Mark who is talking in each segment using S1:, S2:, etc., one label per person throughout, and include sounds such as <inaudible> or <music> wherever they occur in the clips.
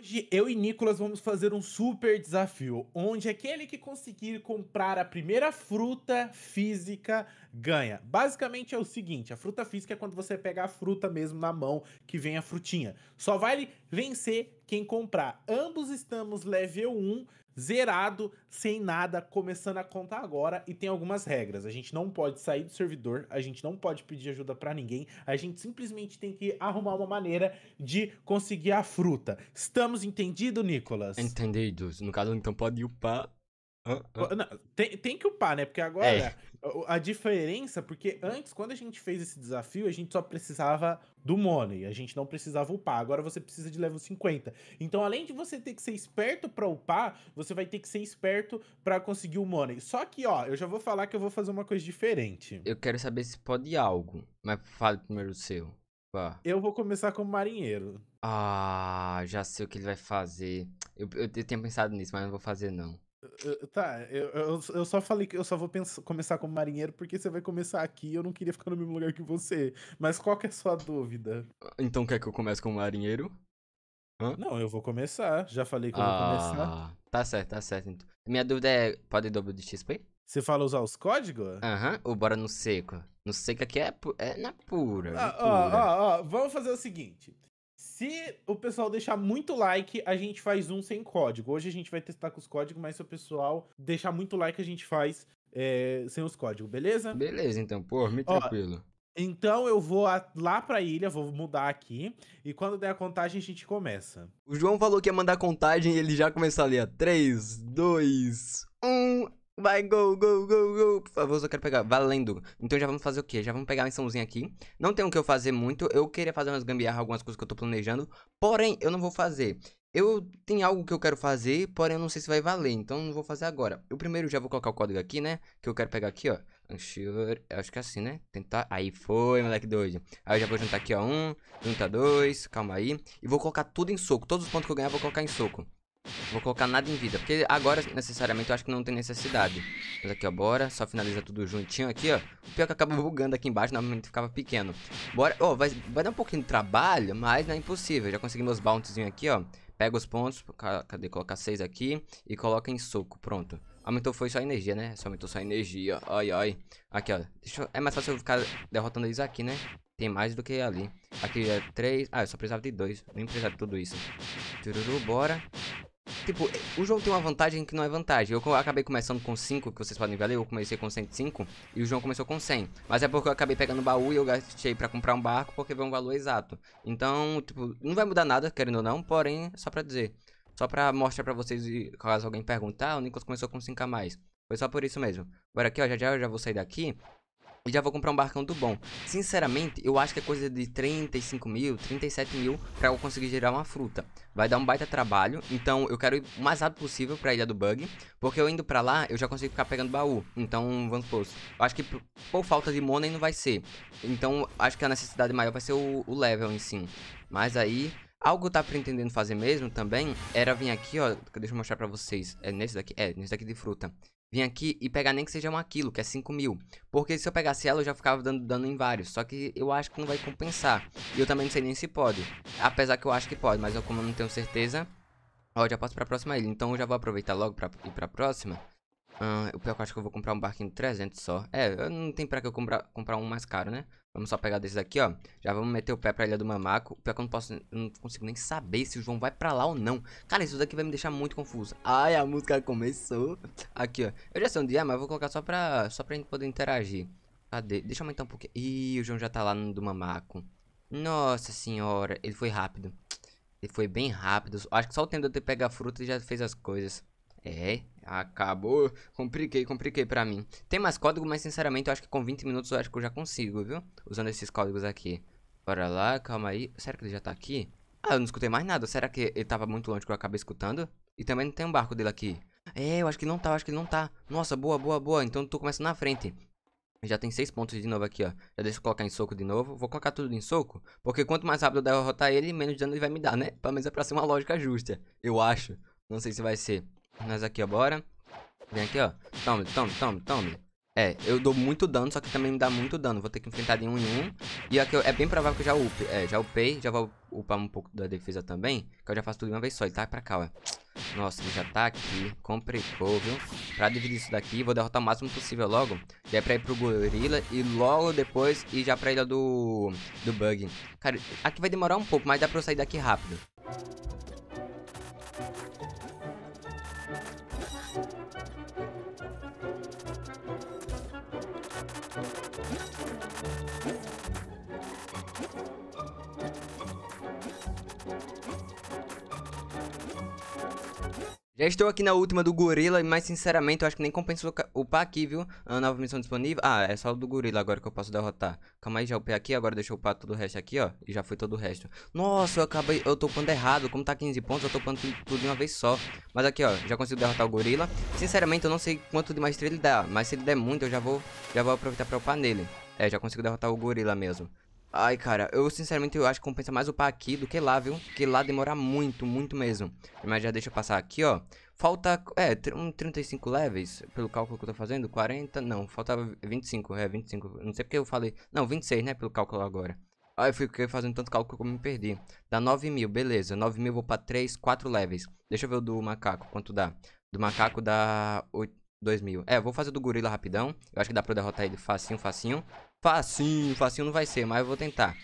S1: Hoje eu e Nicolas vamos fazer um super desafio, onde aquele que conseguir comprar a primeira fruta física ganha. Basicamente é o seguinte, a fruta física é quando você pega a fruta mesmo na mão que vem a frutinha. Só vale vencer quem comprar. Ambos estamos level 1, zerado, sem nada, começando a conta agora e tem algumas regras. A gente não pode sair do servidor, a gente não pode pedir ajuda para ninguém, a gente simplesmente tem que arrumar uma maneira de conseguir a fruta. Estamos entendido, Nicolas? Entendidos. No caso, então pode upar não, tem, tem que upar, né? Porque agora é. a, a, diferença, porque antes, quando a gente fez esse desafio, a gente só precisava do money, a gente não precisava upar. Agora você precisa de level 50. Então, além de você ter que ser esperto pra upar, você vai ter que ser esperto pra conseguir o money. Só que, ó, eu já vou falar que eu vou fazer uma coisa diferente. Eu quero saber se pode algo, mas fale primeiro o seu. Vá. Eu vou começar como marinheiro. Ah, já sei o
S2: que ele vai fazer. Eu, eu, eu tinha pensado nisso, mas não vou fazer, não.
S1: Eh, tá, eu, eu, só falei que eu só vou pensar, começar como marinheiro porque você vai começar aqui eu não queria ficar no mesmo lugar que você. Mas qual que é a sua dúvida?
S2: Ah, então quer que eu comece como marinheiro? Hã? Não, eu
S1: vou começar. Já falei que eu vou ah, começar. Tá certo, tá certo.
S2: Então. Minha dúvida é: pode dobro de XP? Você fala usar os códigos? Aham, uhum, ou bora no seco. No seco aqui é, pu é na pura. Ah, ó, ó,
S1: ó, vamos fazer o seguinte. Se o pessoal deixar muito like, a gente faz um sem código. Hoje a gente vai testar com os códigos, mas se o pessoal deixar muito like, a gente faz é, sem os códigos, beleza? Beleza, então, pô, me tranquilo. Ó, então eu vou lá pra ilha, vou mudar aqui. E quando der a contagem, a gente começa. O
S2: João falou que ia mandar a contagem e ele já começou a ler. 3, 2, 1. Vai, go, go, go, go. Por favor, só quero pegar. Valendo. Então já vamos fazer o quê? Já vamos pegar a missãozinha aqui. Não tem o que eu fazer muito. Eu queria fazer umas gambiarras, algumas coisas que eu tô planejando. Porém, eu não vou fazer. Eu tenho algo que eu quero fazer, porém eu não sei se vai valer, então não vou fazer agora. Eu primeiro já vou colocar o código aqui, né? Que eu quero pegar aqui, ó. Acho que é assim, né? Tentar. Aí foi, moleque doido. Aí eu já vou juntar aqui, ó. Um, juntar dois, calma aí. E vou colocar tudo em soco. Todos os pontos que eu ganhar, vou colocar em soco. Vou colocar nada em vida, porque agora, necessariamente, eu acho que não tem necessidade. Mas aqui, ó, bora. Só finaliza tudo juntinho aqui, ó. O pior é que acaba bugando aqui embaixo, normalmente ficava pequeno. Bora. Ó, oh, vai, vai dar um pouquinho de trabalho, mas não é impossível. Já consegui meus bountyzinhos aqui, ó. Pega os pontos, cadê? Colocar seis aqui e coloca em soco, pronto. Aumentou foi só energia, né? Só aumentou só energia, ai, ai. Aqui, ó. Deixa, é mais fácil eu ficar derrotando eles aqui, né? Tem mais do que ali. Aqui é três Ah, eu só precisava de dois Nem precisava de tudo isso. Tururu, bora tipo, o jogo tem uma vantagem que não é vantagem. Eu acabei começando com 5, que vocês podem ver ali, eu comecei com 105 e o João começou com 100. Mas é porque eu acabei pegando baú e eu gastei pra comprar um barco porque veio um valor exato. Então, tipo, não vai mudar nada, querendo ou não, porém, só pra dizer. Só pra mostrar pra vocês, caso alguém perguntar, ah, o Nicolas começou com 5 a mais. Foi só por isso mesmo. Agora aqui, ó, já já eu já vou sair daqui e já vou comprar um barcão do bom. Sinceramente, eu acho que é coisa de 35 mil, 37 mil pra eu conseguir gerar uma fruta. Vai dar um baita trabalho, então eu quero ir o mais rápido possível pra Ilha do Bug, porque eu indo pra lá, eu já consigo ficar pegando baú. Então, vamos supor, eu acho que por falta de money não vai ser. Então, acho que a necessidade maior vai ser o, o level em si. Mas aí, Algo que eu tava pretendendo fazer mesmo também era vir aqui, ó. Deixa eu mostrar pra vocês. É nesse daqui? É, nesse daqui de fruta vim aqui e pegar nem que seja uma quilo, que é 5 mil. Porque se eu pegasse ela, eu já ficava dando dano em vários. Só que eu acho que não vai compensar. E eu também não sei nem se pode. Apesar que eu acho que pode, mas eu como eu não tenho certeza... Ó, já passo pra próxima ilha. Então eu já vou aproveitar logo pra ir pra próxima. Uh, o pior é que eu acho que eu vou comprar um barquinho de 300 só. É, não tem pra que eu comprar, comprar um mais caro, né? Vamos só pegar desses aqui, ó. Já vamos meter o pé pra Ilha do Mamaco. Pior que eu não posso, eu não consigo nem saber se o João vai pra lá ou não. Cara, isso daqui vai me deixar muito confuso. Ai, a música começou. Aqui, ó. Eu já sei onde é, mas vou colocar só pra, só pra gente poder interagir. Cadê? Deixa eu aumentar um pouquinho. Ih, o João já tá lá no do Mamaco. Nossa senhora, ele foi rápido. Ele foi bem rápido. Acho que só o tempo de eu ter pego a fruta e já fez as coisas. É, acabou. Compliquei, compliquei pra mim. Tem mais código, mas sinceramente eu acho que com 20 minutos eu acho que eu já consigo, viu? Usando esses códigos aqui. Bora lá, calma aí. Será que ele já tá aqui? Ah, eu não escutei mais nada. Será que ele tava muito longe que eu acabei escutando? E também não tem um barco dele aqui. É, eu acho que não tá, eu acho que não tá. Nossa, boa, boa, boa. Então eu tô começando na frente. Já tem seis pontos de novo aqui, ó. Já deixa eu colocar em soco de novo. Vou colocar tudo em soco, porque quanto mais rápido eu derrotar ele, menos dano ele vai me dar, né? Pelo menos é pra ser uma lógica justa, eu acho. Não sei se vai ser. Nós aqui, ó, bora. Vem aqui, ó. Tome, tome, tome, tome. É, eu dou muito dano, só que também me dá muito dano. Vou ter que enfrentar de um em um. E aqui é bem provável que eu já upe. É, já upei. Já vou upar um pouco da defesa também. Que eu já faço tudo de uma vez só. E tá pra cá, ó. Nossa, ele já tá aqui. Complicou, viu? Pra dividir isso daqui, vou derrotar o máximo possível logo. Já é pra ir pro gorila e logo depois ir já pra ilha do, do bug. Cara, aqui vai demorar um pouco, mas dá pra eu sair daqui rápido. Já estou aqui na última do gorila, mas sinceramente eu acho que nem compensou upar aqui, viu? É A nova missão disponível. Ah, é só o do gorila agora que eu posso derrotar. Calma aí, já upei aqui, agora deixa eu upar todo o resto aqui, ó. E já foi todo o resto. Nossa, eu acabei... Eu tô upando errado. Como tá 15 pontos, eu tô upando tudo, tudo de uma vez só. Mas aqui, ó, já consigo derrotar o gorila. Sinceramente, eu não sei quanto de maestria ele dá. Mas se ele der muito, eu já vou, já vou aproveitar pra upar nele. É, já consigo derrotar o gorila mesmo. Ai, cara, eu sinceramente eu acho que compensa mais upar aqui do que lá, viu? Porque lá demora muito, muito mesmo. Mas já deixa eu passar aqui, ó. Falta, é, um 35 levels, pelo cálculo que eu tô fazendo, 40, não, faltava 25, é, 25, não sei porque eu falei, não, 26, né, pelo cálculo agora. ai eu fiquei fazendo tanto cálculo que eu me perdi. Dá 9 mil, beleza, 9 mil vou pra 3, 4 levels. Deixa eu ver o do macaco, quanto dá. Do macaco dá 8, 2 mil. É, vou fazer do gorila rapidão, eu acho que dá pra eu derrotar ele facinho, facinho. Facinho, facinho não vai ser, mas eu vou tentar.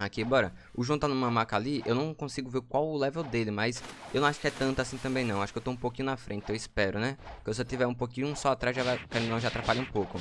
S2: Aqui, bora. O João tá numa maca ali, eu não consigo ver qual o level dele, mas eu não acho que é tanto assim também não. Acho que eu tô um pouquinho na frente, eu espero, né? Porque se eu tiver um pouquinho só atrás, já vai, não, já atrapalha um pouco.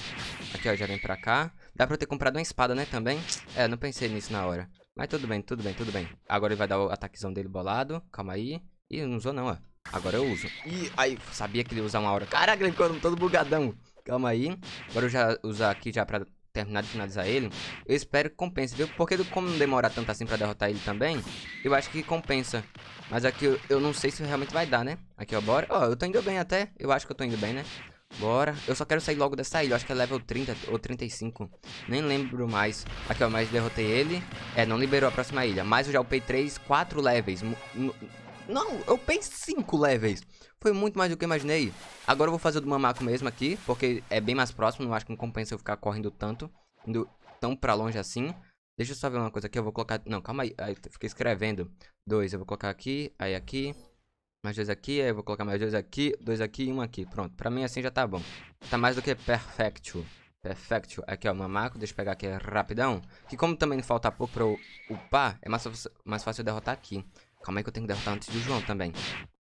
S2: Aqui, ó, já vem pra cá. Dá pra eu ter comprado uma espada, né, também? É, não pensei nisso na hora. Mas tudo bem, tudo bem, tudo bem. Agora ele vai dar o ataquezão dele bolado. Calma aí. Ih, não usou não, ó. Agora eu uso. Ih, aí, sabia que ele ia usar uma hora. Caraca, ele ficou todo bugadão. Calma aí. Agora eu já usar aqui já pra terminar de finalizar ele, eu espero que compense, viu? Porque como não demorar tanto assim pra derrotar ele também, eu acho que compensa. Mas aqui eu, eu não sei se realmente vai dar, né? Aqui, ó, bora. Ó, oh, eu tô indo bem até. Eu acho que eu tô indo bem, né? Bora. Eu só quero sair logo dessa ilha. Eu acho que é level 30 ou 35. Nem lembro mais. Aqui, ó, mas derrotei ele. É, não liberou a próxima ilha. Mas eu já upei 3, 4 levels. Não, eu pensei 5 levels. Foi muito mais do que eu imaginei. Agora eu vou fazer o do mamaco mesmo aqui, porque é bem mais próximo. Não acho que não compensa eu ficar correndo tanto, indo tão pra longe assim. Deixa eu só ver uma coisa aqui, eu vou colocar... Não, calma aí, aí fiquei escrevendo. Dois, eu vou colocar aqui, aí aqui. Mais dois aqui, aí eu vou colocar mais dois aqui, dois aqui e um aqui. Pronto, pra mim assim já tá bom. Tá mais do que perfecto. Perfecto. Aqui, ó, mamaco. Deixa eu pegar aqui rapidão. Que como também falta pouco pra eu upar, é mais, mais fácil eu derrotar aqui. Calma aí que eu tenho que derrotar antes do João também.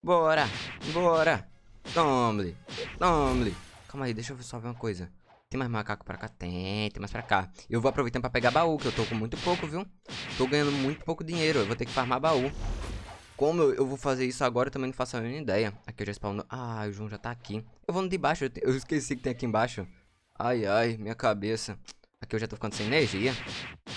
S2: Bora! Bora! Tome! Tome! Calma aí, deixa eu só ver uma coisa. Tem mais macaco pra cá? Tem, tem mais pra cá. Eu vou aproveitando pra pegar baú, que eu tô com muito pouco, viu? Tô ganhando muito pouco dinheiro, eu vou ter que farmar baú. Como eu, vou fazer isso agora, eu também não faço a mínima ideia. Aqui eu já spawno... Ah, o João já tá aqui. Eu vou no de baixo, eu esqueci que tem aqui embaixo. Ai, ai, minha cabeça. Aqui eu já tô ficando sem energia.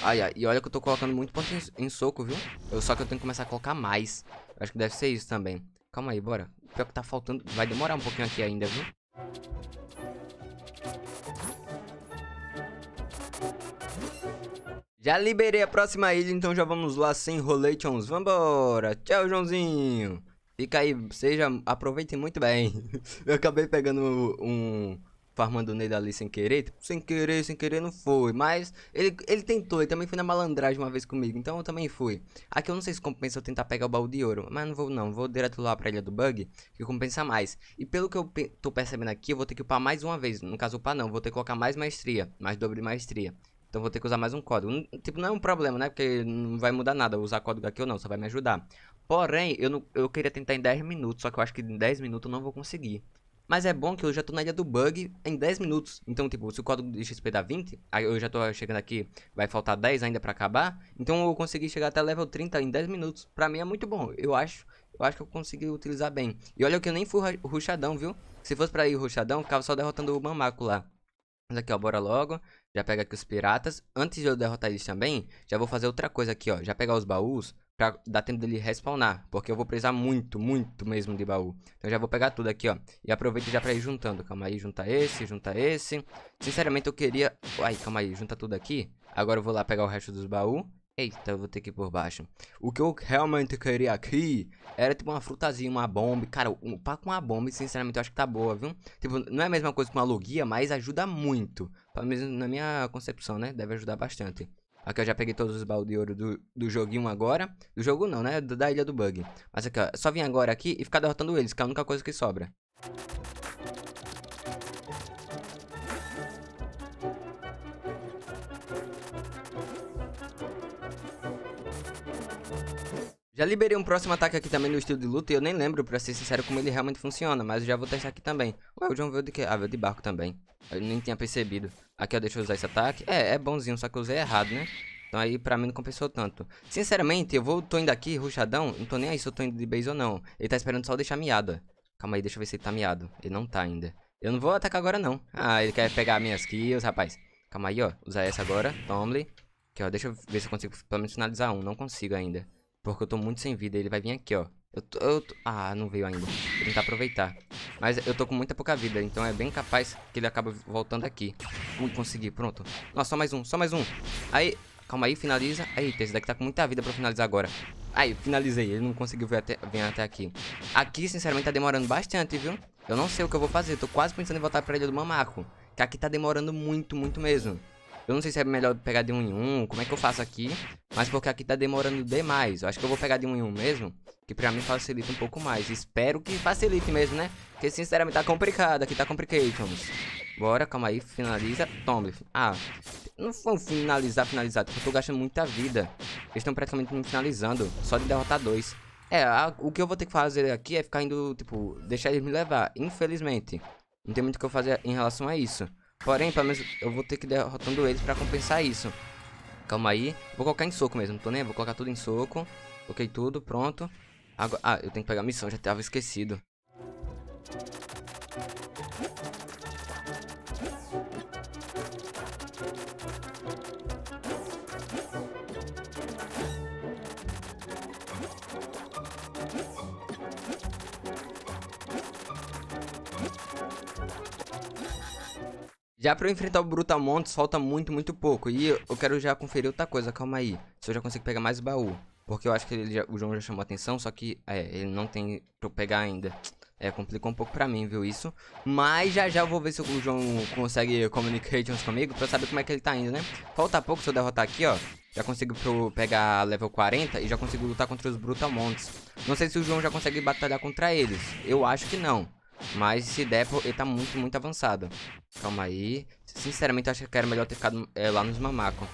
S2: Ai, ai. E olha que eu tô colocando muito ponto em, em soco, viu? Eu, só que eu tenho que começar a colocar mais. Eu acho que deve ser isso também. Calma aí, bora. Pior que tá faltando... Vai demorar um pouquinho aqui ainda, viu? Já liberei a próxima ilha, então já vamos lá sem rolations. Vambora. Tchau, Joãozinho. Fica aí, seja... Aproveitem muito bem. <laughs> eu acabei pegando um farmando nele ali sem querer. Tipo, sem querer, sem querer não foi. Mas ele, ele tentou, ele também foi na malandragem uma vez comigo. Então eu também fui. Aqui eu não sei se compensa eu tentar pegar o baú de ouro. Mas não vou não, vou direto lá pra ilha do bug. Que compensa mais. E pelo que eu pe tô percebendo aqui, eu vou ter que upar mais uma vez. No caso upar não, vou ter que colocar mais maestria. Mais dobro de maestria. Então vou ter que usar mais um código. Tipo, não é um problema, né? Porque não vai mudar nada usar código aqui ou não, só vai me ajudar. Porém, eu, não, eu queria tentar em 10 minutos, só que eu acho que em 10 minutos eu não vou conseguir. Mas é bom que eu já tô na ilha do bug em 10 minutos. Então, tipo, se o código de XP dá 20, aí eu já tô chegando aqui, vai faltar 10 ainda pra acabar. Então eu consegui chegar até level 30 em 10 minutos. Pra mim é muito bom. Eu acho, eu acho que eu consegui utilizar bem. E olha que eu nem fui ruxadão, viu? Se fosse pra ir ruxadão, ficava só derrotando o Mamaco lá. Mas aqui, ó, bora logo. Já pega aqui os piratas. Antes de eu derrotar eles também, já vou fazer outra coisa aqui, ó. Já pegar os baús, pra dar tempo dele respawnar, porque eu vou precisar muito, muito mesmo de baú. Então já vou pegar tudo aqui, ó, e aproveito já pra ir juntando. Calma aí, junta esse, junta esse. Sinceramente eu queria... Ai, calma aí, junta tudo aqui. Agora eu vou lá pegar o resto dos baús. Eita, eu vou ter que ir por baixo. O que eu realmente queria aqui era tipo uma frutazinha, uma bomba. Cara, um pá com uma bomba, sinceramente, eu acho que tá boa, viu? Tipo, não é a mesma coisa que uma logia, mas ajuda muito. Pelo menos na minha concepção, né? Deve ajudar bastante. Aqui eu já peguei todos os baús de ouro do, do joguinho agora. Do jogo não, né? Da ilha do bug. Mas aqui, ó. É só vir agora aqui e ficar derrotando eles, que é a única coisa que sobra. Já liberei um próximo ataque aqui também no estilo de luta e eu nem lembro, pra ser sincero, como ele realmente funciona, mas eu já vou testar aqui também. Ué, o John veio de quê? Ah, veio de barco também. Eu nem tinha percebido. Aqui, ó, deixa eu usar esse ataque. É, é bonzinho, só que eu usei errado, né? Então aí pra mim não compensou tanto. Sinceramente, eu vou, tô indo aqui, ruxadão, não tô nem aí se eu tô indo de base ou não. Ele tá esperando só eu deixar miado. Calma aí, deixa eu ver se ele tá miado. Ele não tá ainda. Eu não vou atacar agora não. Ah, ele quer pegar minhas kills, rapaz. Calma aí, ó. Usar essa agora. Tomley. Aqui, ó. Deixa eu ver se eu consigo pelo menos finalizar um. Não consigo ainda. Porque eu tô muito sem vida. Ele vai vir aqui, ó. Eu tô, eu tô... Ah, não veio ainda. Vou tentar aproveitar. Mas eu tô com muita pouca vida, então é bem capaz que ele acaba voltando aqui. Ui, consegui, pronto. Nossa, só mais um, só mais um. Aí, calma aí, finaliza. Eita, esse daqui tá com muita vida pra finalizar agora. Aí, finalizei. Ele não conseguiu vir até, vir até aqui. Aqui, sinceramente, tá demorando bastante, viu? Eu não sei o que eu vou fazer. Tô quase pensando em voltar pra Ilha do Mamaco. Que aqui tá demorando muito, muito mesmo. Eu não sei se é melhor pegar de um em um, como é que eu faço aqui. Mas porque aqui tá demorando demais. Eu acho que eu vou pegar de um em um mesmo, que pra mim facilita um pouco mais. Espero que facilite mesmo, né? Porque sinceramente tá complicado, aqui tá complicado. Bora, calma aí, finaliza. Toma. Ah, não vão finalizar, finalizar, porque eu tô gastando muita vida. Eles estão praticamente me finalizando, só de derrotar dois. É, a, o que eu vou ter que fazer aqui é ficar indo, tipo, deixar eles me levar, infelizmente. Não tem muito o que eu fazer em relação a isso. Porém, pelo menos eu vou ter que ir derrotando eles pra compensar isso. Calma aí. Vou colocar em soco mesmo, não tô nem... Vou colocar tudo em soco. Coloquei tudo, pronto. Agora... Ah, eu tenho que pegar a missão, já tava esquecido. Já pra eu enfrentar o Brutamontes, falta muito, muito pouco. E eu quero já conferir outra coisa, calma aí. Se eu já consigo pegar mais baú. Porque eu acho que já, o João já chamou atenção, só que é, ele não tem pra eu pegar ainda. É, complicou um pouco pra mim, viu, isso. Mas já já vou ver se o João consegue communications comigo pra saber como é que ele tá indo, né? Falta pouco se eu derrotar aqui, ó. Já consigo pegar level 40 e já consigo lutar contra os Brutamontes. Não sei se o João já consegue batalhar contra eles. Eu acho que não. Mas se der, é ele tá muito, muito avançado. Calma aí. Sinceramente, eu acho que era melhor ter ficado é, lá nos mamacos.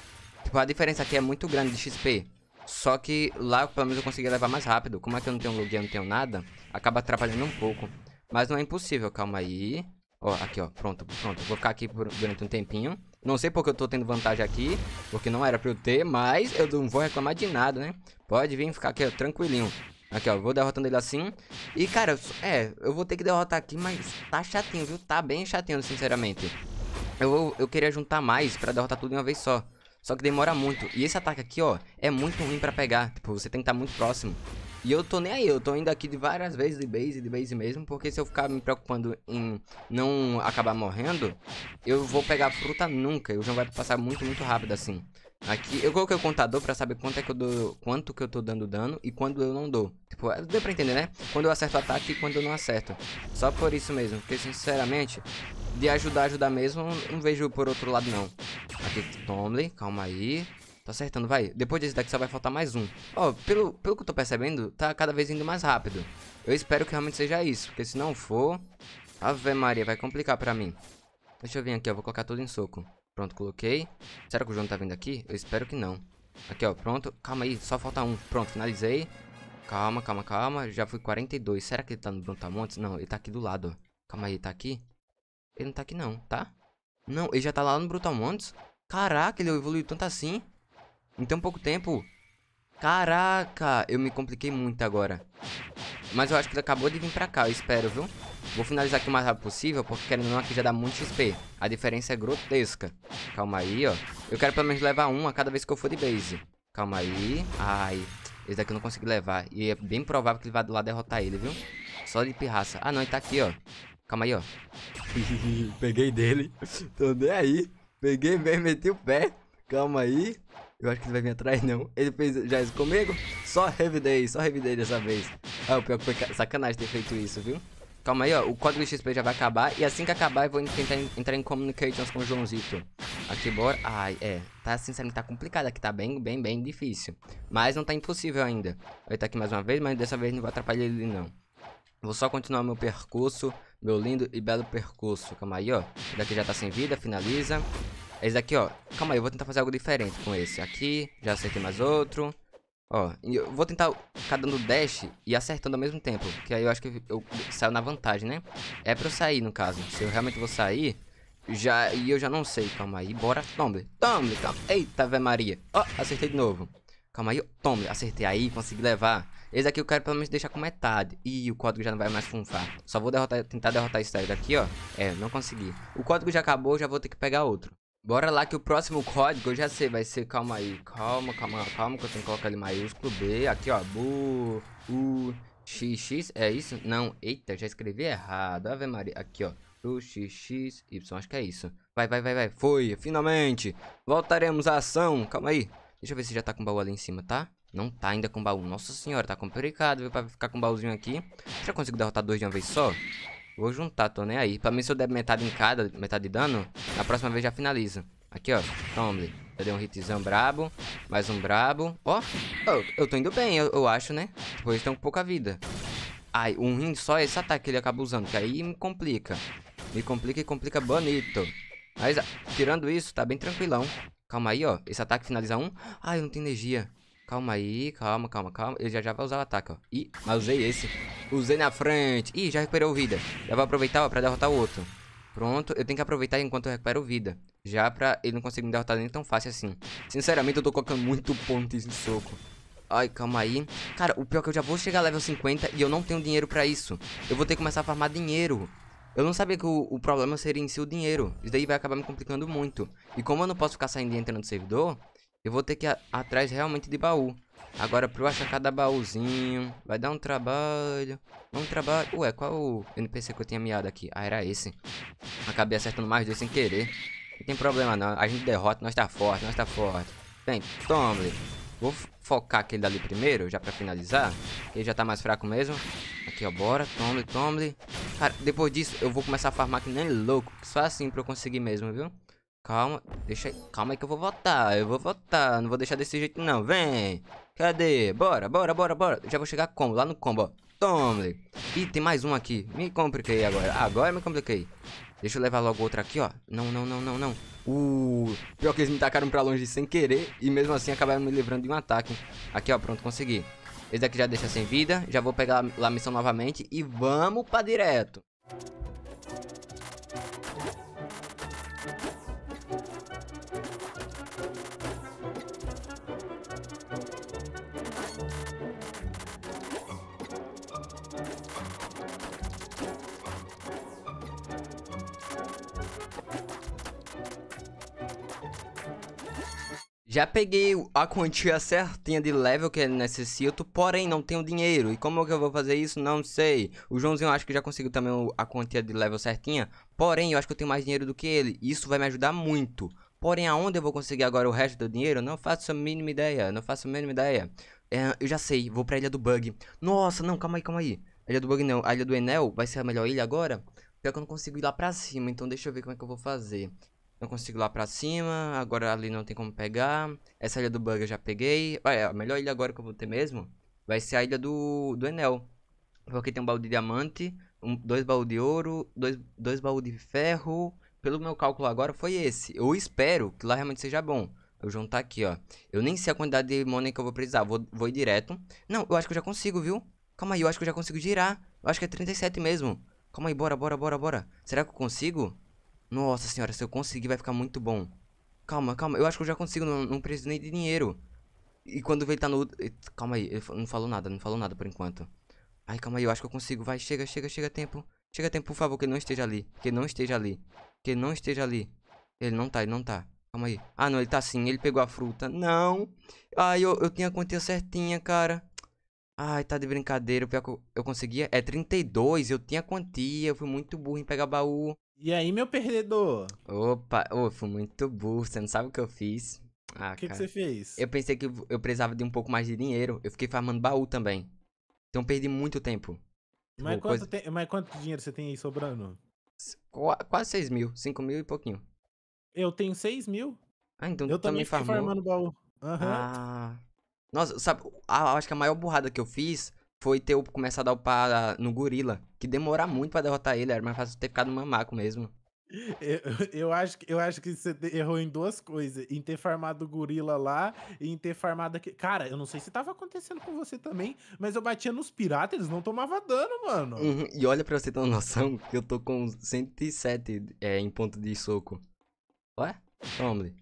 S2: Tipo, a diferença aqui é muito grande de XP. Só que lá, pelo menos, eu consegui levar mais rápido. Como é que eu não tenho login eu não tenho nada, acaba atrapalhando um pouco. Mas não é impossível, calma aí. Ó, aqui, ó, pronto, pronto. Vou ficar aqui por, durante um tempinho. Não sei porque eu tô tendo vantagem aqui, porque não era pra eu ter, mas eu não vou reclamar de nada, né? Pode vir ficar aqui, ó, tranquilinho. Aqui, ó, vou derrotando ele assim. E, cara, é, eu vou ter que derrotar aqui, mas tá chatinho, viu? Tá bem chatinho, sinceramente. Eu, eu queria juntar mais pra derrotar tudo de uma vez só. Só que demora muito. E esse ataque aqui, ó, é muito ruim pra pegar. Tipo, você tem que estar tá muito próximo. E eu tô nem aí, eu tô indo aqui de várias vezes de base, de base mesmo, porque se eu ficar me preocupando em não acabar morrendo, eu vou pegar fruta nunca, e o João vai passar muito, muito rápido assim. Aqui, eu coloquei o contador pra saber quanto é que eu dou, quanto que eu tô dando dano e quando eu não dou. Tipo, é, deu pra entender, né? Quando eu acerto o ataque e quando eu não acerto. Só por isso mesmo, porque sinceramente, de ajudar, ajudar mesmo, não vejo por outro lado não. Aqui, Tomlin, calma aí. Tô acertando, vai. Depois desse daqui só vai faltar mais um. Ó, pelo, pelo que eu tô percebendo, tá cada vez indo mais rápido. Eu espero que realmente seja isso, porque se não for... Ave Maria, vai complicar pra mim. Deixa eu vir aqui, ó, vou colocar tudo em soco. Pronto, coloquei. Será que o João tá vindo aqui? Eu espero que não. Aqui, ó, pronto. Calma aí, só falta um. Pronto, finalizei. Calma, calma, calma. Já fui 42. Será que ele tá no Brontamontes? Não, ele tá aqui do lado. Calma aí, ele tá aqui? Ele não tá aqui não, tá? Não, ele já tá lá no Brontamontes? Caraca, ele evoluiu tanto assim. Em tão pouco tempo. Caraca, eu me compliquei muito agora. Mas eu acho que ele acabou de vir pra cá, eu espero, viu? Vou finalizar aqui o mais rápido possível, porque querendo ou não, aqui já dá muito XP. A diferença é grotesca. Calma aí, ó. Eu quero pelo menos levar um a cada vez que eu for de base. Calma aí. Ai, esse daqui eu não consegui levar. E é bem provável que ele vá lá derrotar ele, viu? Só de pirraça. Ah, não, ele tá aqui, ó. Calma aí, ó. <laughs> Peguei dele. Tô nem aí. Peguei bem, meti o pé. Calma aí. Eu acho que ele vai vir atrás, não. Ele fez já isso comigo. Só revidei, só revidei dessa vez. Ah, o pior que foi sacanagem ter feito isso, viu? Calma aí, ó. O código XP já vai acabar. E assim que acabar, eu vou tentar entrar em communications com o Joãozito. Aqui, bora. Ai, é. Tá, sinceramente, assim, tá complicado aqui. Tá bem, bem, bem difícil. Mas não tá impossível ainda. Ele tá aqui mais uma vez, mas dessa vez não vou atrapalhar ele, não. Vou só continuar meu percurso. Meu lindo e belo percurso. Calma aí, ó. Daqui já tá sem vida. Finaliza. Esse daqui, ó. Calma aí, eu vou tentar fazer algo diferente com esse. Aqui, já acertei mais outro. Ó, eu vou tentar ficar dando dash e acertando ao mesmo tempo. Que aí eu acho que eu saio na vantagem, né? É pra eu sair, no caso. Se eu realmente vou sair, já... E eu já não sei. Calma aí, bora. Tome, tome, tome. Eita, Vé Maria. Ó, acertei de novo. Calma aí, tome. Acertei aí, consegui levar. Esse aqui eu quero pelo menos deixar com metade. Ih, o código já não vai mais funfar. Só vou derrotar, tentar derrotar esse daqui, ó. É, não consegui. O código já acabou, já vou ter que pegar outro. Bora lá que o próximo código, eu já sei, vai ser, calma aí, calma, calma, calma, que eu tenho que colocar ali maiúsculo, B, aqui ó, bu, u, x, x, é isso? Não, eita, já escrevi errado, ave maria, aqui ó, u, x, x, y, acho que é isso. Vai, vai, vai, vai, foi, finalmente, voltaremos à ação, calma aí, deixa eu ver se já tá com o baú ali em cima, tá? Não tá ainda com baú, nossa senhora, tá complicado, viu, pra ficar com o baúzinho aqui. Será que consigo derrotar dois de uma vez só? Vou juntar, tô nem aí. Pra mim, se eu der metade em cada, metade de dano, na próxima vez já finalizo. Aqui, ó. Tomble. Eu dei um hitzão brabo. Mais um brabo. Ó. Oh, eu tô indo bem, eu, eu acho, né? Pois estão com pouca vida. Ai, um rim só é esse ataque que ele acaba usando, que aí me complica. Me complica e complica bonito. Mas, tirando isso, tá bem tranquilão. Calma aí, ó. Esse ataque finaliza um. Ai, eu não tenho energia. Calma aí, calma, calma, calma. Ele já já vai usar o ataque, ó. Ih, mas usei esse. Usei na frente. Ih, já recuperou vida. Já vou aproveitar, ó, pra derrotar o outro. Pronto, eu tenho que aproveitar enquanto eu recupero vida. Já pra ele não conseguir me derrotar nem tão fácil assim. Sinceramente, eu tô colocando muito pontos no soco. Ai, calma aí. Cara, o pior é que eu já vou chegar level 50 e eu não tenho dinheiro pra isso. Eu vou ter que começar a farmar dinheiro. Eu não sabia que o, o, problema seria em si o dinheiro. Isso daí vai acabar me complicando muito. E como eu não posso ficar saindo e entrando no servidor, eu vou ter que ir atrás realmente de baú. Agora pra eu achar cada baúzinho. Vai dar um trabalho. Um trabalho. Ué, qual o NPC que eu tinha miado aqui? Ah, era esse. Acabei acertando mais dois sem querer. Não tem problema não. A gente derrota. Nós tá forte. Nós tá forte. Vem, tome. Vou focar aquele dali primeiro, já pra finalizar. Ele já tá mais fraco mesmo. Aqui, ó, bora. Tome, tome. Cara, depois disso eu vou começar a farmar que nem louco. Só assim pra eu conseguir mesmo, viu? Calma, deixa aí. Calma aí que eu vou votar. Eu vou votar. Não vou deixar desse jeito, não. Vem. Cadê? Bora, bora, bora, bora. já vou chegar como? Lá no combo, ó. Tome. Ih, tem mais um aqui. Me compliquei agora. Agora me compliquei. Deixa eu levar logo outro aqui, ó. Não, não, não, não, não. Uh, pior que eles me tacaram pra longe sem querer. E mesmo assim acabaram me livrando de um ataque. Aqui, ó. Pronto, consegui. Esse daqui já deixa sem vida. Já vou pegar lá a missão novamente. E vamos pra direto. Já peguei a quantia certinha de level que necessito, porém não tenho dinheiro. E como é que eu vou fazer isso? Não sei. O Joãozinho acho que já conseguiu também a quantia de level certinha, porém eu acho que eu tenho mais dinheiro do que ele. Isso vai me ajudar muito. Porém, aonde eu vou conseguir agora o resto do dinheiro? Não faço a mínima ideia, não faço a mínima ideia. É, eu já sei, vou pra Ilha do Bug. Nossa, não, calma aí, calma aí. A Ilha do Bug não, a Ilha do Enel vai ser a melhor ilha agora? Pior que eu não consigo ir lá pra cima, então deixa eu ver como é que eu vou fazer. Não consigo ir lá pra cima. Agora ali não tem como pegar. Essa ilha do bug eu já peguei. É a melhor ilha agora que eu vou ter mesmo vai ser a ilha do, do Enel. Porque tem um baú de diamante, um, dois baús de ouro, dois, dois baús de ferro. Pelo meu cálculo agora foi esse. Eu espero que lá realmente seja bom. Eu juntar tá aqui, ó. Eu nem sei a quantidade de money que eu vou precisar. Vou, vou ir direto. Não, eu acho que eu já consigo, viu? Calma aí, eu acho que eu já consigo girar. Eu acho que é 37 mesmo. Calma aí, bora, bora, bora, bora. Será que eu consigo? Nossa senhora, se eu conseguir vai ficar muito bom. Calma, calma. Eu acho que eu já consigo. Não, não preciso nem de dinheiro. E quando ele tá no... Eh, calma aí. Ele não falou nada. Não falou nada por enquanto. Ai, calma aí. Eu acho que eu consigo. Vai, chega, chega, chega tempo. Chega tempo, por favor. Que ele não esteja ali. Que ele não esteja ali. Que ele não esteja ali. Ele não tá, ele não tá. Calma aí. Ah, não. Ele tá sim. Ele pegou a fruta. Não. Ai, eu, eu tinha a quantia certinha, cara. Ai, tá de brincadeira. pior que eu, eu conseguia é 32. Eu tinha quantia. Eu fui muito burro em pegar baú. E aí, meu perdedor? Opa, oh, foi muito burro, você não sabe o que eu fiz. Ah, o que, que, você fez? Eu pensei que eu precisava de um pouco mais de dinheiro. Eu fiquei farmando baú também. Então perdi muito tempo. Tipo, mas, quanto, coisa...
S1: te... Mas quanto dinheiro você tem aí sobrando? Qu quase 6 mil, 5 mil e pouquinho. Eu tenho 6 mil? Ah, então eu também, também farmando baú. Uhum. Ah.
S2: Nossa, sabe, ah, acho que a maior burrada que eu fiz foi ter começado a upar no gorila, que demora muito para derrotar ele, era mais fácil ter ficado mamaco mesmo.
S1: Eu, <laughs> eu, acho, eu acho que você errou em duas coisas. Em ter farmado o gorila lá e em ter farmado aqui. Cara, eu não sei se tava acontecendo com você também, mas eu batia nos piratas, eles não tomavam dano, mano. Uhum,
S2: e olha pra você ter uma noção que eu tô com 107 é, em ponto de soco. Ué? Hombre.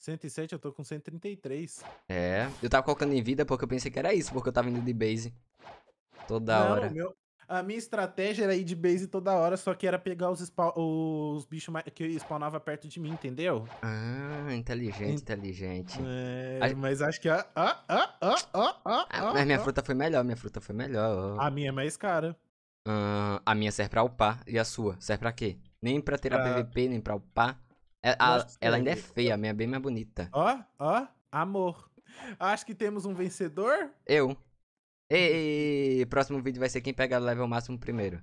S1: 107, eu tô com 133.
S2: É, eu tava colocando em vida porque eu pensei que era isso, porque eu tava indo de base. Toda Não, hora.
S1: Meu, a minha estratégia era ir de base toda hora, só que era pegar os, os bichos que spawnava perto de mim, entendeu? Ah,
S2: inteligente, Ent inteligente. É, a... mas
S1: acho que a... a a a a a ah, a mas minha fruta
S2: foi melhor, minha fruta foi melhor. A minha é mais cara. Ah, a minha serve pra upar, e a sua serve pra quê? Nem pra ter a PVP, ah. nem pra upar. É, ela, ela é ainda é feia, a minha é bem mais bonita. Ó, ó, amor.
S1: Acho que temos um vencedor.
S2: Eu. E, próximo vídeo vai ser quem pega level máximo primeiro.